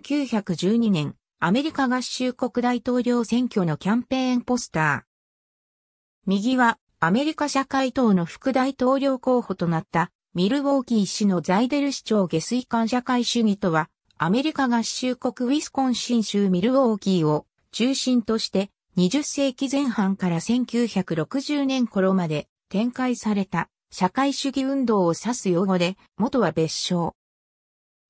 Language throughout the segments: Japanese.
1912年、アメリカ合衆国大統領選挙のキャンペーンポスター。右は、アメリカ社会党の副大統領候補となった、ミルウォーキー氏のザイデル市長下水管社会主義とは、アメリカ合衆国ウィスコンシン州ミルウォーキーを中心として、20世紀前半から1960年頃まで展開された社会主義運動を指す用語で、元は別称。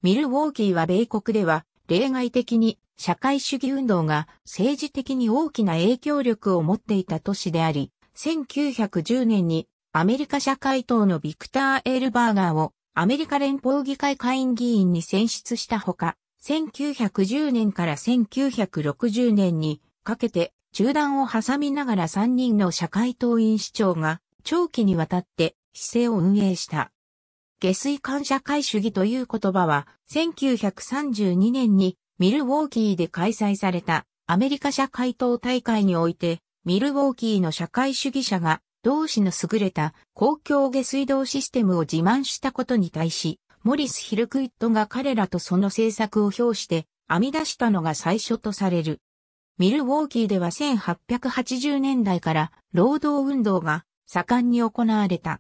ミルウォーキーは米国では例外的に社会主義運動が政治的に大きな影響力を持っていた都市であり、1910年にアメリカ社会党のビクター・エールバーガーをアメリカ連邦議会下院議員に選出したほか、1910年から1960年にかけて中断を挟みながら3人の社会党員市長が長期にわたって市政を運営した。下水管社会主義という言葉は、1932年にミルウォーキーで開催されたアメリカ社会党大会において、ミルウォーキーの社会主義者が同志の優れた公共下水道システムを自慢したことに対し、モリス・ヒルクイットが彼らとその政策を評して編み出したのが最初とされる。ミルウォーキーでは1880年代から労働運動が盛んに行われた。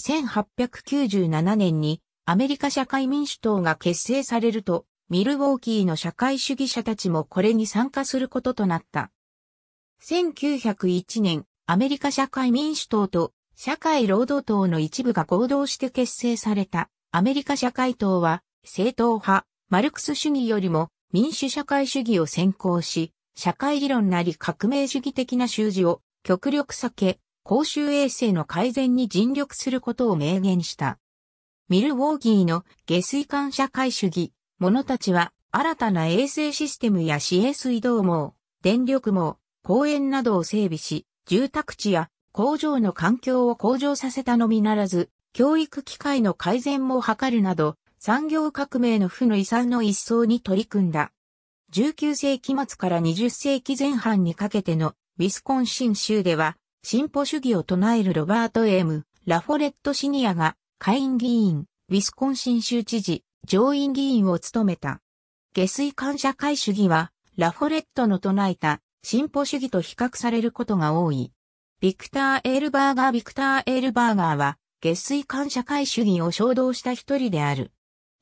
1897年にアメリカ社会民主党が結成されると、ミルウォーキーの社会主義者たちもこれに参加することとなった。1901年、アメリカ社会民主党と社会労働党の一部が合同して結成されたアメリカ社会党は正統派、マルクス主義よりも民主社会主義を先行し、社会理論なり革命主義的な習字を極力避け、公衆衛生の改善に尽力することを明言した。ミルウォーギーの下水管社会主義、者たちは新たな衛生システムや市営水道網、電力網、公園などを整備し、住宅地や工場の環境を向上させたのみならず、教育機会の改善も図るなど、産業革命の負の遺産の一層に取り組んだ。19世紀末から20世紀前半にかけてのウィスコンシン州では、進歩主義を唱えるロバート・エム・ラフォレット・シニアが、下院議員、ウィスコンシン州知事、上院議員を務めた。下水管社会主義は、ラフォレットの唱えた、進歩主義と比較されることが多い。ビクター・エールバーガー・ビクター・エールバーガーは、下水管社会主義を衝動した一人である。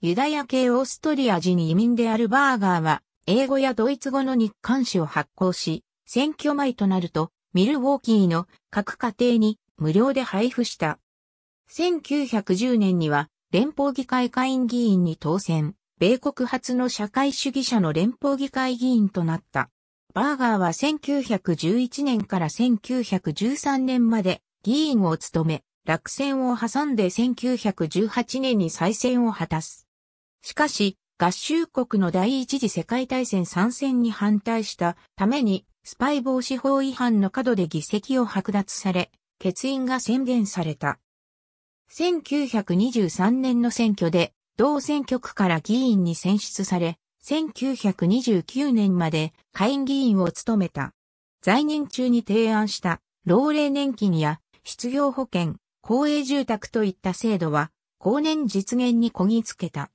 ユダヤ系オーストリア人移民であるバーガーは、英語やドイツ語の日刊誌を発行し、選挙前となると、ミルウォーキーの各家庭に無料で配布した。1910年には連邦議会下院議員に当選、米国初の社会主義者の連邦議会議員となった。バーガーは1911年から1913年まで議員を務め、落選を挟んで1918年に再選を果たす。しかし、合衆国の第一次世界大戦参戦に反対したためにスパイ防止法違反の過度で議席を剥奪され、欠員が宣言された。1923年の選挙で、同選挙区から議員に選出され、1929年まで下院議員を務めた。在任中に提案した老齢年金や失業保険、公営住宅といった制度は、後年実現にこぎつけた。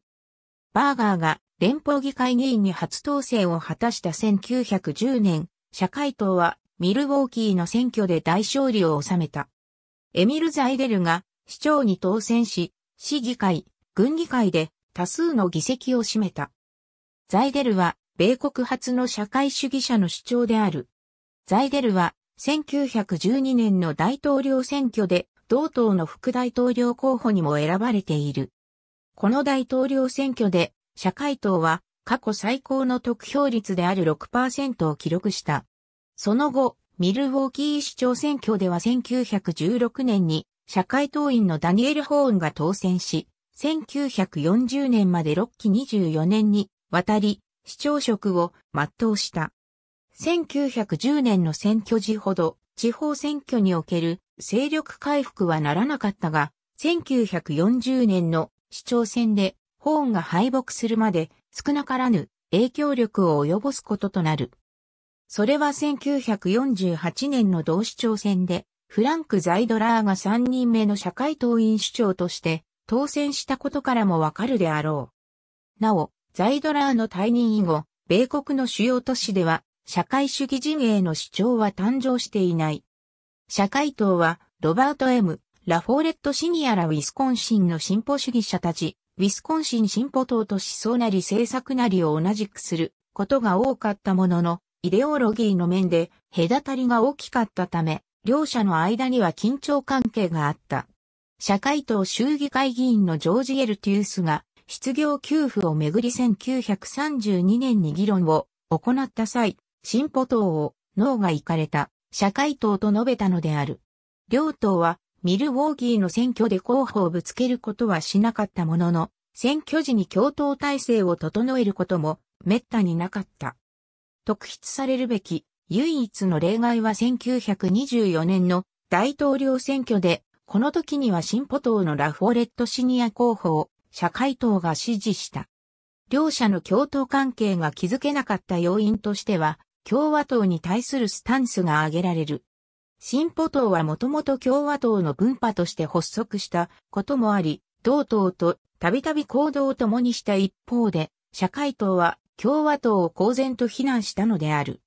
バーガーが連邦議会議員に初当選を果たした1910年、社会党はミルウォーキーの選挙で大勝利を収めた。エミル・ザイデルが市長に当選し、市議会、軍議会で多数の議席を占めた。ザイデルは米国初の社会主義者の主張である。ザイデルは1912年の大統領選挙で同党の副大統領候補にも選ばれている。この大統領選挙で社会党は過去最高の得票率である6%を記録した。その後、ミルウォーキー市長選挙では1916年に社会党員のダニエル・ホーンが当選し、1940年まで6期24年に渡り、市長職を全うした。1910年の選挙時ほど、地方選挙における勢力回復はならなかったが、1940年の市長選でホーンが敗北するまで少なからぬ影響力を及ぼすこととなる。それは1948年の同市長選で、フランク・ザイドラーが3人目の社会党員首長として当選したことからもわかるであろう。なお、ザイドラーの退任以後、米国の主要都市では社会主義陣営の主張は誕生していない。社会党はロバート M、ラフォーレットシニアらウィスコンシンの進歩主義者たち、ウィスコンシン進歩党と思想なり政策なりを同じくすることが多かったものの、イデオロギーの面で隔たりが大きかったため、両者の間には緊張関係があった。社会党州議会議員のジョージ・エルティウスが失業給付をめぐり1932年に議論を行った際、進歩党を脳がいかれた社会党と述べたのである。両党はミルウォーギーの選挙で候補をぶつけることはしなかったものの、選挙時に共闘体制を整えることも滅多になかった。特筆されるべき唯一の例外は1924年の大統領選挙で、この時には進歩党のラフォレットシニア候補を社会党が支持した。両者の共闘関係が築けなかった要因としては、共和党に対するスタンスが挙げられる。進歩党はもともと共和党の分派として発足したこともあり、同党とたびたび行動を共にした一方で、社会党は共和党を公然と非難したのである。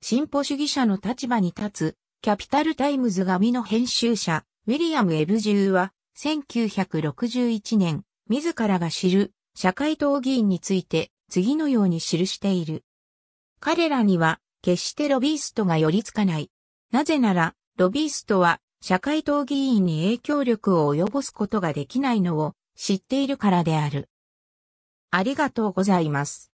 進歩主義者の立場に立つ、キャピタルタイムズ紙の編集者、ウィリアム・エブジューは、1961年、自らが知る社会党議員について、次のように記している。彼らには、決してロビーストが寄りつかない。なぜなら、ロビーストは社会党議員に影響力を及ぼすことができないのを知っているからである。ありがとうございます。